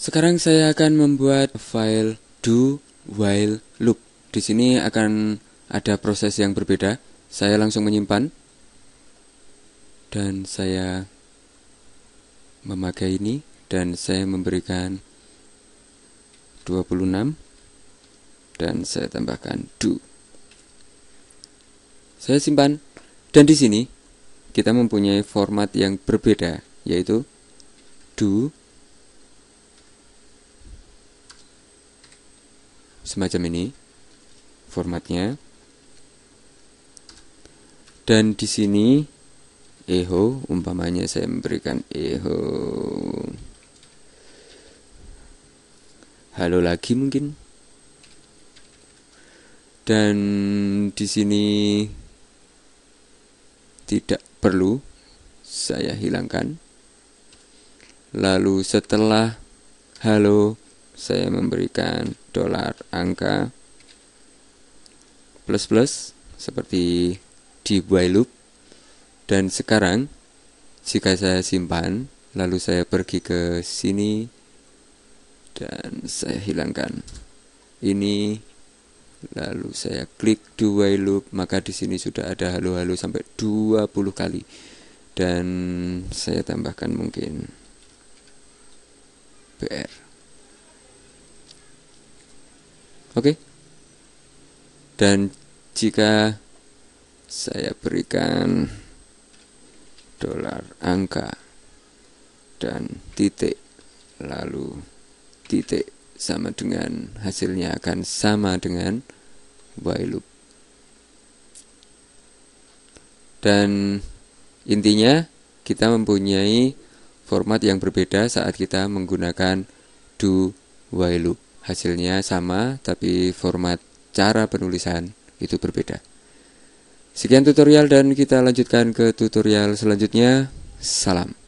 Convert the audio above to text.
Sekarang saya akan membuat file do while loop. Di sini akan ada proses yang berbeda. Saya langsung menyimpan dan saya memakai ini dan saya memberikan 26 dan saya tambahkan do. Saya simpan dan di sini kita mempunyai format yang berbeda yaitu do semacam ini formatnya dan di sini eho umpamanya saya memberikan eho halo lagi mungkin dan di sini tidak perlu saya hilangkan. Lalu setelah halo saya memberikan dolar angka plus plus seperti di while loop dan sekarang jika saya simpan lalu saya pergi ke sini dan saya hilangkan ini lalu saya klik do while loop maka di sini sudah ada halo-halo sampai 20 kali dan saya tambahkan mungkin br oke dan jika saya berikan dolar angka dan titik lalu titik sama dengan hasilnya akan sama dengan while loop. Dan intinya kita mempunyai format yang berbeda saat kita menggunakan do while loop. Hasilnya sama tapi format cara penulisan itu berbeda. Sekian tutorial dan kita lanjutkan ke tutorial selanjutnya. Salam.